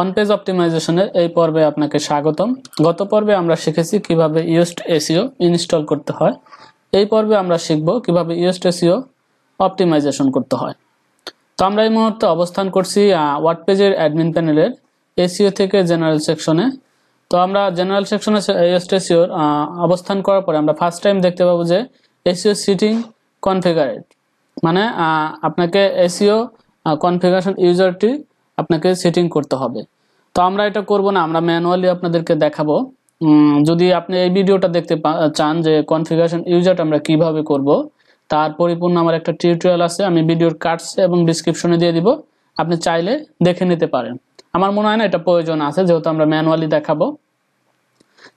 অনপেজ অপটিমাইজেশনের এই পর্বে আপনাকে স্বাগতম গত পর্বে আমরা শিখেছি কিভাবে ইউস্ট এসিও ইনস্টল করতে হয় এই পর্বে আমরা শিখব কিভাবে ইউস্ট এসিও অপটিমাইজেশন করতে হয় তো আমরা এই মুহূর্তে অবস্থান করছি পেজের অ্যাডমিন প্যানেলের এসিও থেকে জেনারেল সেকশনে তো আমরা জেনারেল সেকশনে ইউস্ট এসিওর অবস্থান করার পরে আমরা ফার্স্ট টাইম দেখতে পাবো যে এসিও সিটিং কনফিগারেড মানে আপনাকে এসিও কনফিগারেশন ইউজারটি আপনাকে সেটিং করতে হবে তো আমরা এটা করব না আমরা ম্যানুয়ালি আপনাদেরকে দেখাবো যদি আপনি এই ভিডিওটা দেখতে চান যে কনফিগারেশন ইউজারটা আমরা কিভাবে করব তার পরিপূর্ণ আমার একটা টিউটোরিয়াল আছে আমি ভিডিওর কার্ডস এবং ডিসক্রিপশনে দিয়ে দিব আপনি চাইলে দেখে নিতে পারেন আমার মনে হয় না এটা প্রয়োজন আছে যেহেতু আমরা ম্যানুয়ালি দেখাবো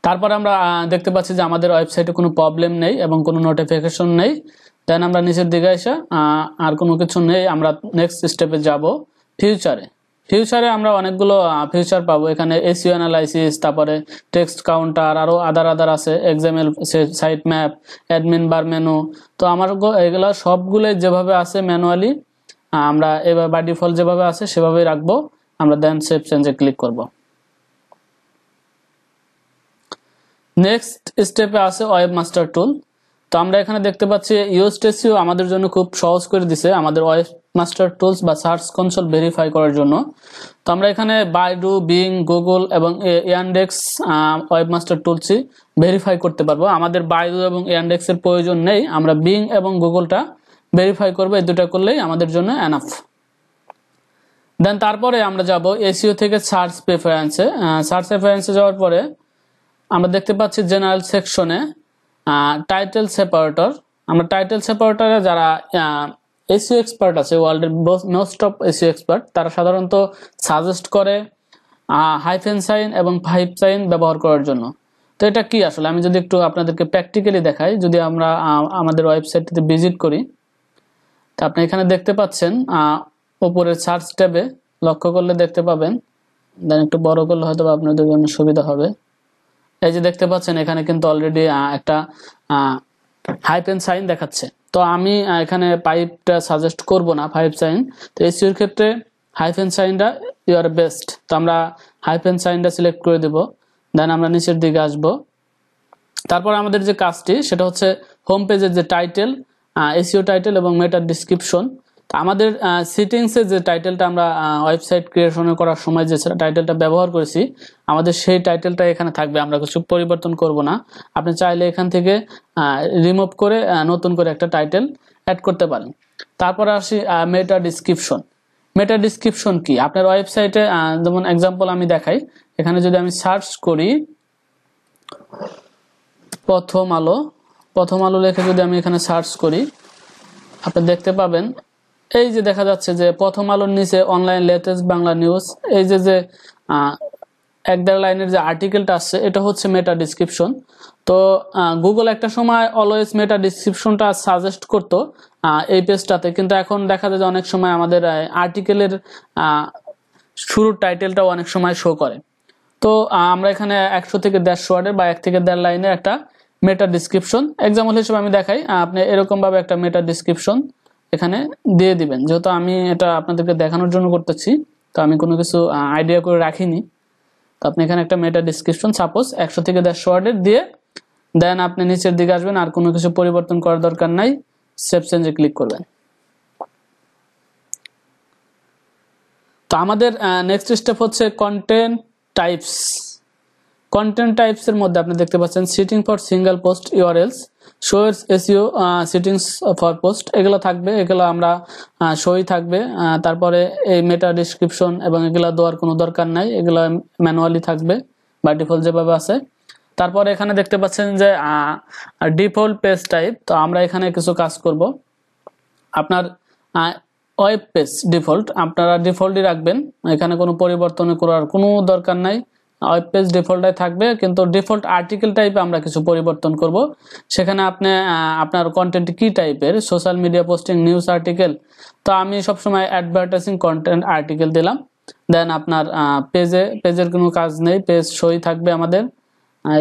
তারপর আমরা দেখতে পাচ্ছি যে আমাদের ওয়েবসাইটে কোনো প্রবলেম নেই এবং কোনো নোটিফিকেশন নেই দেন আমরা নিচের দিকে এসে আর কোনো কিছু নেই আমরা নেক্সট স্টেপে যাব ফিউচারে ফিউচারে আমরা অনেকগুলো ফিউচার পাবো এখানে এসিও অ্যানালাইসিস তারপরে টেক্সট কাউন্টার আরও আদার আদার আছে এক্সামের site map admin bar menu তো আমার এগুলো সবগুলো যেভাবে আছে ম্যানুয়ালি আমরা এবার বাই ডিফল্ট যেভাবে আছে সেভাবেই রাখবো আমরা দেন সেফ চেঞ্জে ক্লিক করব নেক্সট স্টেপে আছে ওয়েব মাস্টার টুল তো আমরা এখানে দেখতে পাচ্ছি ইউএসটেসিও আমাদের জন্য খুব সহজ করে দিছে আমাদের ওয়েব মাস্টার টুলস বা সার্চ কনসোল ভেরিফাই করার জন্য তো আমরা এখানে বাইডু বিং গুগল এবং ইয়ানডেক্স ওয়েব মাস্টার টুলসই ভেরিফাই করতে পারবো আমাদের বাইডু এবং ইয়ানডেক্সের প্রয়োজন নেই আমরা বিং এবং গুগলটা ভেরিফাই করবো এই দুটা করলেই আমাদের জন্য অ্যানাফ দেন তারপরে আমরা যাব এসিও থেকে সার্চ প্রেফারেন্সে সার্চ প্রেফারেন্সে যাওয়ার পরে আমরা দেখতে পাচ্ছি জেনারেল সেকশনে টাইটেল সেপারেটর আমরা টাইটেল সেপারেটরে যারা এসিও এক্সপার্ট আছে ওয়ার্ল্ডের মোস্ট অফ এসিও এক্সপার্ট তারা সাধারণত সাজেস্ট করে হাইফেন সাইন এবং ফাইভ সাইন ব্যবহার করার জন্য তো এটা কি আসলে আমি যদি একটু আপনাদেরকে প্র্যাকটিক্যালি দেখাই যদি আমরা আমাদের ওয়েবসাইটটিতে ভিজিট করি তা আপনি এখানে দেখতে পাচ্ছেন ওপরের সার্চ ট্যাবে লক্ষ্য করলে দেখতে পাবেন দেন একটু বড় করলে হয়তো আপনাদের জন্য সুবিধা হবে এই যে দেখতে পাচ্ছেন এখানে কিন্তু অলরেডি একটা হাইপেন সাইন দেখাচ্ছে তো আমি এখানে পাইপটা সাজেস্ট করব না ফাইভ সাইন তো এসিওর ক্ষেত্রে হাইফেন সাইনটা ইউর বেস্ট তো আমরা হাইফেন সাইনটা সিলেক্ট করে দেব দেন আমরা নিচের দিকে আসব তারপর আমাদের যে কাজটি সেটা হচ্ছে হোম পেজের যে টাইটেল এসিও টাইটেল এবং মেটার ডিসক্রিপশন আমাদের সিটিংসে যে টাইটেলটা আমরা ওয়েবসাইট ক্রিয়েশন করার সময় যে টাইটেলটা ব্যবহার করেছি আমাদের সেই টাইটেলটা এখানে থাকবে আমরা কিছু পরিবর্তন করব না আপনি চাইলে এখান থেকে রিমুভ করে নতুন করে একটা টাইটেল অ্যাড করতে পারেন তারপরে আসি মেটা ডিসক্রিপশন মেটা ডিসক্রিপশন কি আপনার ওয়েবসাইটে যেমন এক্সাম্পল আমি দেখাই এখানে যদি আমি সার্চ করি প্রথম আলো প্রথম আলো লেখে যদি আমি এখানে সার্চ করি আপনি দেখতে পাবেন এই যে দেখা যাচ্ছে যে প্রথম আলোর নিচে অনলাইন লেটেস্ট বাংলা নিউজ এই যে যে এক দেড় লাইনের যে আর্টিকেলটা আসছে এটা হচ্ছে মেটা ডিসক্রিপশন তো গুগল একটা সময় অলওয়েজ মেটা ডিসক্রিপশনটা সাজেস্ট করতো এই পেজটাতে কিন্তু এখন দেখা যায় যে অনেক সময় আমাদের আর্টিকেলের শুরুর টাইটেলটাও অনেক সময় শো করে তো আমরা এখানে একশো থেকে দেড়শো ওয়ার্ডের বা এক থেকে দেড় লাইনের একটা মেটা ডিসক্রিপশন এক্সাম্পল হিসেবে আমি দেখাই আপনি এরকমভাবে একটা মেটা ডিসক্রিপশন এখানে দিয়ে দিবেন যেহেতু আমি এটা আপনাদেরকে দেখানোর জন্য করতেছি তো আমি কোনো কিছু আইডিয়া করে রাখিনি তো আপনি এখানে একটা মেটা ডিসক্রিপশন সাপোজ একশো থেকে দেড়শো ওয়ার্ডের দিয়ে দেন আপনি নিচের দিকে আসবেন আর কোনো কিছু পরিবর্তন করার দরকার নাই সেফ চেঞ্জে ক্লিক করবেন তো আমাদের নেক্সট স্টেপ হচ্ছে কন্টেন্ট টাইপস কন্টেন্ট টাইপসের মধ্যে আপনি দেখতে পাচ্ছেন সিটিং ফর সিঙ্গেল পোস্ট এলস শোয়েস এসিও সিটিংস ফর পোস্ট এগুলো থাকবে এগুলো আমরা সই থাকবে তারপরে এই মেটা ডিসক্রিপশন এবং এগুলো দেওয়ার কোনো দরকার নাই এগুলো ম্যানুয়ালি থাকবে বা ডিফল্ট যেভাবে আছে তারপর এখানে দেখতে পাচ্ছেন যে ডিফল্ট পেজ টাইপ তো আমরা এখানে কিছু কাজ করব আপনার ওয়েব পেজ ডিফল্ট আপনারা ডিফল্টই রাখবেন এখানে কোনো পরিবর্তন করার কোনো দরকার নাই ওয়েব পেজ ডিফল্টাই থাকবে কিন্তু ডিফল্ট আর্টিকেল টাইপে আমরা কিছু পরিবর্তন করব সেখানে আপনি আপনার কন্টেন্ট কি টাইপের social media posting news article তো আমি সবসময় অ্যাডভার্টাইজিং কন্টেন্ট আর্টিকেল দিলাম দেন আপনার পেজে পেজের কোনো কাজ নেই পেজ সই থাকবে আমাদের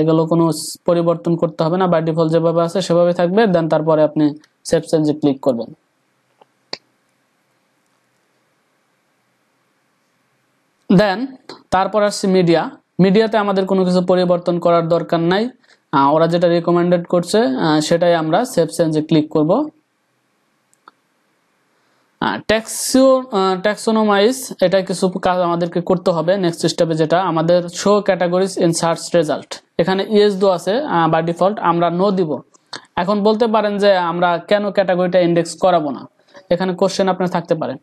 এগুলো কোনো পরিবর্তন করতে হবে না বা ডিফল্ট যেভাবে আছে সেভাবে থাকবে দেন তারপরে আপনি সেফ চেঞ্জে ক্লিক করবেন দেন তারপর আসছে মিডিয়া মিডিয়াতে আমাদের কোনো কিছু পরিবর্তন করার দরকার নাই ওরা যেটা রেকমেন্ডেড করছে সেটাই আমরা সেফ চেঞ্জে ক্লিক করব ট্যাক্সিও ট্যাক্সোনোমাইজ এটা কিছু কাজ আমাদেরকে করতে হবে নেক্সট স্টেপে যেটা আমাদের show categories in search result এখানে ইএস দো আছে বাই ডিফল্ট আমরা নো দিব এখন বলতে পারেন যে আমরা কেন ক্যাটাগরিটা ইন্ডেক্স করাবো না এখানে কোশ্চেন আপনার থাকতে পারে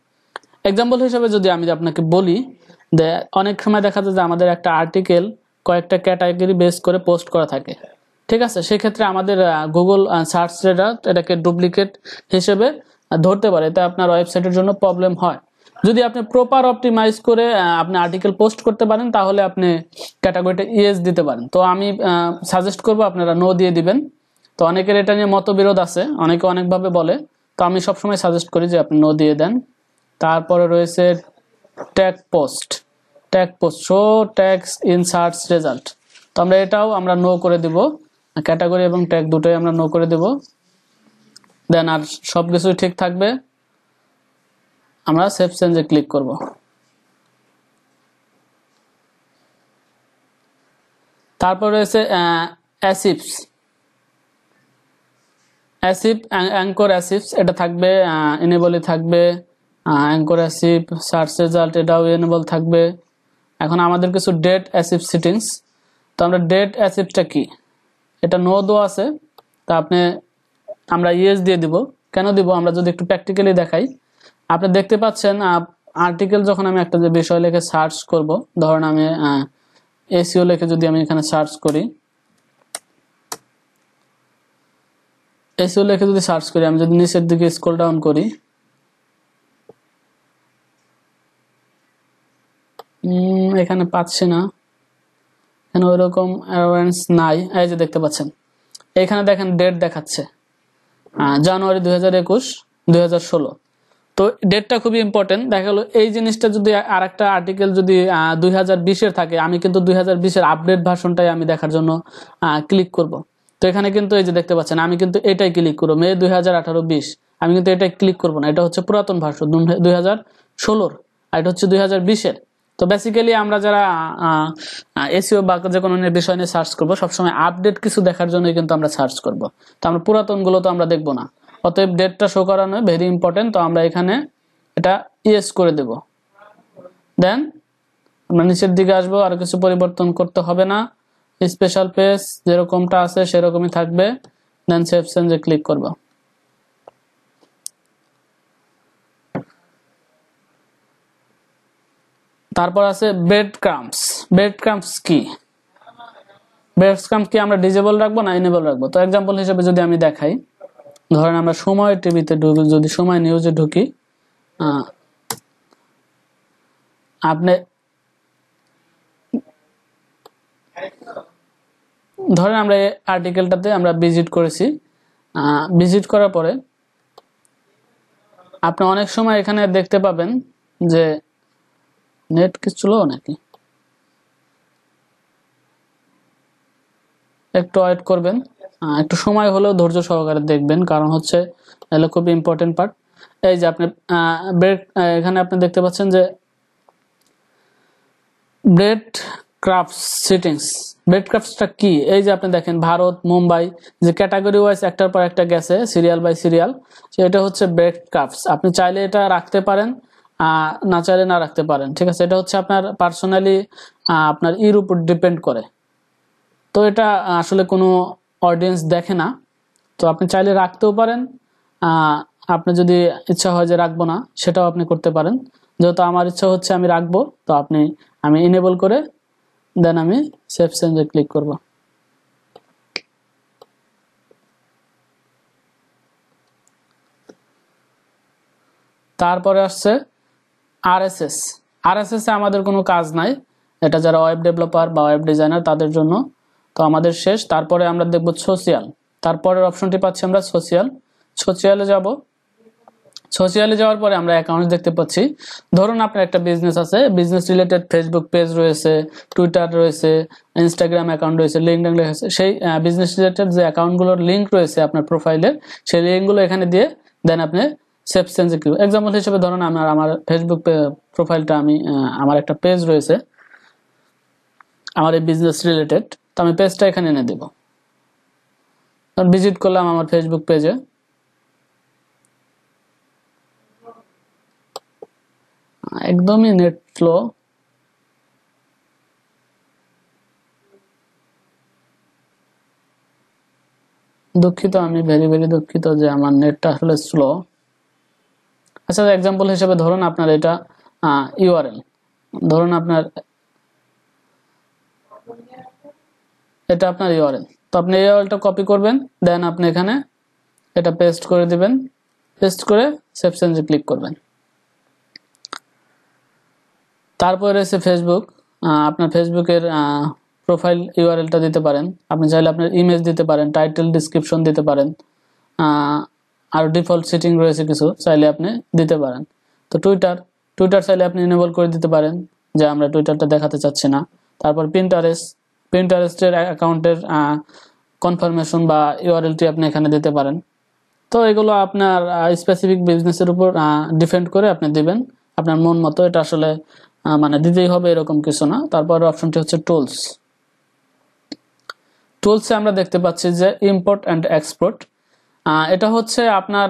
এক্সাম্পল হিসেবে যদি আমি আপনাকে বলি অনেক সময় দেখা যায় যে আমাদের একটা আর্টিকেল কয়েকটা ক্যাটাগরি বেস করে পোস্ট করা থাকে ঠিক আছে সেক্ষেত্রে আমাদের গুগল সার্চ এটাকে ডুপ্লিকেট হিসেবে ধরতে পারে তা আপনার ওয়েবসাইটের জন্য প্রবলেম হয় যদি আপনি প্রপার অপটিমাইজ করে আপনি আর্টিকেল পোস্ট করতে পারেন তাহলে আপনি ক্যাটাগরিটা ইয়েস দিতে পারেন তো আমি সাজেস্ট করব আপনারা নো দিয়ে দিবেন তো অনেকের এটা নিয়ে মতবিরোধ আছে অনেকে অনেকভাবে বলে তো আমি সবসময় সাজেস্ট করি যে আপনি নো দিয়ে দেন তারপরে রয়েছে tag post tag post show tags in search result তো আমরা এটাও আমরা নো করে দেব ক্যাটাগরি এবং ট্যাগ দুটোই আমরা নো করে দেব দেন আর সব কিছুই ঠিক থাকবে আমরা সেফ চেঞ্জে ক্লিক করব তারপর রয়েছে অ্যাসিপস অ্যাসিপ অ্যাঙ্কর অ্যাসিপস এটা থাকবে ইনেবলি থাকবে অ্যাঙ্কর অ্যাসিপ সার্চ রেজাল্ট এটাও এনেবল থাকবে এখন আমাদের কিছু ডেট অ্যাসিপ সিটিংস তো আমরা ডেট অ্যাসিপটা কি এটা নো দো আছে তা আপনি আমরা ইয়েস দিয়ে দিব কেন দিব আমরা যদি একটু প্র্যাকটিক্যালি দেখাই আপনি দেখতে পাচ্ছেন আর্টিকেল যখন আমি একটা যে বিষয় লিখে সার্চ করব ধরেন আমি এসিও লিখে যদি আমি এখানে সার্চ করি এসিও লিখে যদি সার্চ করি আমি যদি নিচের দিকে স্ক্রল ডাউন করি এখানে পাচ্ছি না এখানে রকম অ্যাওয়ারেন্স নাই এই যে দেখতে পাচ্ছেন এখানে দেখেন ডেট দেখাচ্ছে জানুয়ারি দুই হাজার একুশ দুই হাজার ষোলো তো ডেটটা খুবই ইম্পর্টেন্ট দেখা গেলো এই জিনিসটা যদি আর একটা আর্টিকেল যদি দুই হাজার বিশের থাকে আমি কিন্তু দুই হাজার বিশের আপডেট ভার্সনটাই আমি দেখার জন্য ক্লিক করব তো এখানে কিন্তু এই যে দেখতে পাচ্ছেন আমি কিন্তু এটাই ক্লিক করবো মে দুই হাজার আঠারো বিশ আমি কিন্তু এটাই ক্লিক করবো না এটা হচ্ছে পুরাতন ভার্সন দুই হাজার ষোলোর আর এটা হচ্ছে দুই হাজার বিশের তো বেসিক্যালি আমরা যারা এসিও বা যে কোনো বিষয় নিয়ে সার্চ করবো সবসময় আপডেট কিছু দেখার জন্য কিন্তু আমরা সার্চ করব তো আমরা পুরাতনগুলো তো আমরা দেখবো না অতএব ডেটটা শো করানো ভেরি ইম্পর্টেন্ট তো আমরা এখানে এটা ইয়েস করে দেব দেন আমরা নিচের দিকে আসবো আর কিছু পরিবর্তন করতে হবে না স্পেশাল পেজ যেরকমটা আছে সেরকমই থাকবে দেন সেভ সেন্জে ক্লিক করবো তারপর আছে ব্রেড ক্রাম্পস ব্রেড ক্রামস কি ব্রেড ক্রামস কি আমরা ডিজেবল রাখবো না এনেবল রাখবো তো এক্সাম্পল হিসেবে যদি আমি দেখাই ধরেন আমরা সময় টিভিতে ঢুকি যদি সময় নিউজে ঢুকি আপনি ধরেন আমরা এই আর্টিকেলটাতে আমরা ভিজিট করেছি ভিজিট করার পরে আপনি অনেক সময় এখানে দেখতে পাবেন যে নেট কি স্লো নাকি একটু ওয়েট করবেন একটু সময় হলেও ধৈর্য সহকারে দেখবেন কারণ হচ্ছে এলো খুবই ইম্পর্টেন্ট পার্ট এই যে আপনি ব্রেড এখানে আপনি দেখতে পাচ্ছেন যে ব্রেড ক্রাফট সিটিংস ব্রেড ক্রাফটটা কি এই যে আপনি দেখেন ভারত মুম্বাই যে ক্যাটাগরি ওয়াইজ একটার পর একটা গেছে সিরিয়াল বাই সিরিয়াল এটা হচ্ছে ব্রেড ক্রাফটস আপনি চাইলে এটা রাখতে পারেন না চাইলে না রাখতে পারেন ঠিক আছে এটা হচ্ছে আপনার পার্সোনালি আপনার ইর উপর ডিপেন্ড করে তো এটা আসলে কোনো অডিয়েন্স দেখে না তো আপনি চাইলে রাখতেও পারেন আপনি যদি ইচ্ছা হয় যে রাখবো না সেটাও আপনি করতে পারেন যেহেতু আমার ইচ্ছা হচ্ছে আমি রাখবো তো আপনি আমি ইনেবল করে দেন আমি সেফ চেঞ্জে ক্লিক করব তারপরে আসছে আরএসএস আরএসএস এ আমাদের কোনো কাজ নাই এটা যারা ওয়েব ডেভেলপার বা ওয়েব ডিজাইনার তাদের জন্য তো আমাদের শেষ তারপরে আমরা দেখব সোশিয়াল তারপরের অপশনটি পাচ্ছি আমরা সোশিয়াল সোশিয়ালে যাব সোশিয়ালে যাওয়ার পরে আমরা অ্যাকাউন্ট দেখতে পাচ্ছি ধরুন আপনার একটা বিজনেস আছে বিজনেস রিলেটেড ফেসবুক পেজ রয়েছে টুইটার রয়েছে ইনস্টাগ্রাম অ্যাকাউন্ট রয়েছে লিঙ্কডিন রয়েছে সেই বিজনেস রিলেটেড যে অ্যাকাউন্টগুলোর লিঙ্ক রয়েছে আপনার প্রোফাইলের সেই লিঙ্কগুলো এখানে দিয়ে দেন আপনি সেফ সেন্সিটিভ এক্সাম্পল হিসেবে ধরুন আমার আমার ফেসবুক প্রোফাইলটা আমি আমার একটা পেজ রয়েছে আমার এই বিজনেস রিলেটেড তো আমি পেজটা এখানে এনে দেব ভিজিট করলাম আমার ফেসবুক পেজে একদমই নেট ফ্লো দুঃখিত আমি ভেরি ভেরি দুঃখিত যে আমার নেটটা আসলে স্লো আচ্ছা এক্সাম্পল হিসেবে ধরুন আপনার এটা ইউআরএল ধরুন আপনার এটা আপনার ইউআরএল তো আপনি ইউআরএলটা কপি করবেন দেন আপনি এখানে এটা পেস্ট করে দিবেন পেস্ট করে সেভ চেঞ্জে ক্লিক করবেন তারপরে রয়েছে ফেসবুক আপনার ফেসবুকের প্রোফাইল ইউআরএলটা দিতে পারেন আপনি চাইলে আপনার ইমেজ দিতে পারেন টাইটেল ডিসক্রিপশন দিতে পারেন আর ডিফল্ট সেটিং রয়েছে কিছু চাইলে আপনি দিতে পারেন তো টুইটার টুইটার চাইলে আপনি এনেবল করে দিতে পারেন যে আমরা টুইটারটা দেখাতে চাচ্ছি না তারপর প্রিন্টারেস্ট প্রিন্টারেস্টের অ্যাকাউন্টের কনফার্মেশন বা ইউআরএলটি আপনি এখানে দিতে পারেন তো এগুলো আপনার স্পেসিফিক বিজনেসের উপর ডিফেন্ড করে আপনি দিবেন আপনার মন মতো এটা আসলে মানে দিতেই হবে এরকম কিছু না তারপর অপশনটি হচ্ছে টুলস টুলসে আমরা দেখতে পাচ্ছি যে ইম্পোর্ট অ্যান্ড এক্সপোর্ট এটা হচ্ছে আপনার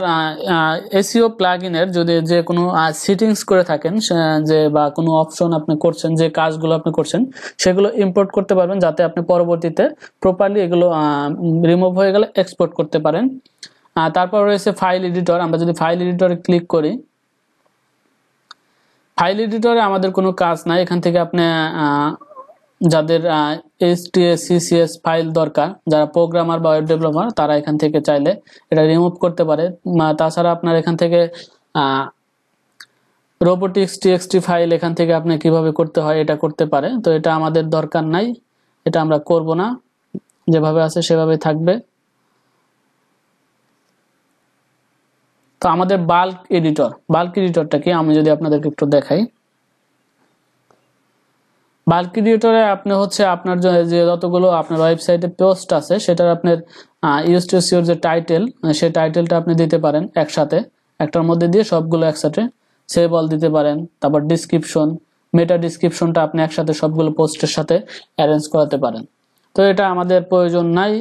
এসিও প্লাগ ইনের যদি যে কোনো সিটিংস করে থাকেন যে বা কোনো অপশন আপনি করছেন যে কাজগুলো আপনি করছেন সেগুলো ইম্পোর্ট করতে পারবেন যাতে আপনি পরবর্তীতে প্রপারলি এগুলো রিমুভ হয়ে গেলে এক্সপোর্ট করতে পারেন তারপর রয়েছে ফাইল এডিটর আমরা যদি ফাইল এডিটরে ক্লিক করি ফাইল এডিটরে আমাদের কোনো কাজ নাই এখান থেকে আপনি যাদের সিসিএস ফাইল দরকার যারা প্রোগ্রামার বা ওয়েব ডেভেলপার তারা এখান থেকে চাইলে এটা রিমুভ করতে পারে তাছাড়া আপনার এখান থেকে রোবোটিক্স টিএক্সটি ফাইল এখান থেকে আপনি কিভাবে করতে হয় এটা করতে পারে তো এটা আমাদের দরকার নাই এটা আমরা করব না যেভাবে আছে সেভাবে থাকবে তো আমাদের বাল্ক এডিটর বাল্ক এডিটরটা কি আমি যদি আপনাদেরকে একটু দেখাই বাল্ক আপনি হচ্ছে আপনার যে যতগুলো আপনার ওয়েবসাইটে পোস্ট আছে সেটার আপনার ইউজ টু সিওর যে টাইটেল সে টাইটেলটা আপনি দিতে পারেন একসাথে একটার মধ্যে দিয়ে সবগুলো একসাথে সে বল দিতে পারেন তারপর ডিসক্রিপশন মেটা ডিসক্রিপশনটা আপনি একসাথে সবগুলো পোস্টের সাথে অ্যারেঞ্জ করাতে পারেন তো এটা আমাদের প্রয়োজন নাই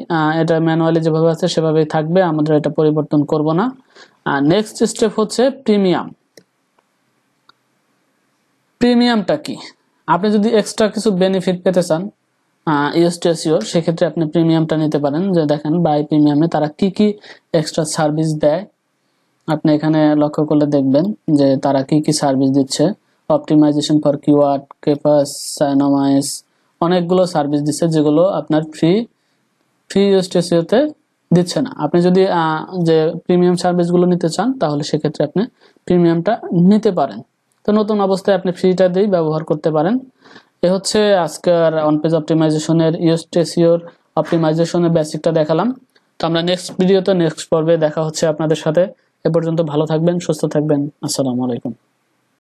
এটা ম্যানুয়ালি যেভাবে আছে সেভাবেই থাকবে আমাদের এটা পরিবর্তন করব না আর নেক্সট স্টেপ হচ্ছে প্রিমিয়াম প্রিমিয়ামটা কি আপনি যদি এক্সট্রা কিছু বেনিফিট পেতে চান ইউএসটিএসিও সেক্ষেত্রে আপনি প্রিমিয়ামটা নিতে পারেন যে দেখেন বাই প্রিমিয়ামে তারা কি কি এক্সট্রা সার্ভিস দেয় আপনি এখানে লক্ষ্য করলে দেখবেন যে তারা কি কি সার্ভিস দিচ্ছে অপটিমাইজেশন ফর কিওয়ার্ড কেপাস সাইনোমাইস অনেকগুলো সার্ভিস দিচ্ছে যেগুলো আপনার ফ্রি ফ্রি ইউএসটিএসিওতে দিচ্ছে না আপনি যদি যে প্রিমিয়াম সার্ভিসগুলো নিতে চান তাহলে সেক্ষেত্রে আপনি প্রিমিয়ামটা নিতে পারেন তো নতুন অবস্থায় আপনি ফ্রিটা দিয়েই ব্যবহার করতে পারেন এ হচ্ছে আজকের অন পেজ অপটিমাইজেশনের ইউস্টেসিওর অপটিমাইজেশনের বেসিকটা দেখালাম তো আমরা নেক্সট ভিডিওতে নেক্সট পর্বে দেখা হচ্ছে আপনাদের সাথে এ পর্যন্ত ভালো থাকবেন সুস্থ থাকবেন আসসালামু আলাইকুম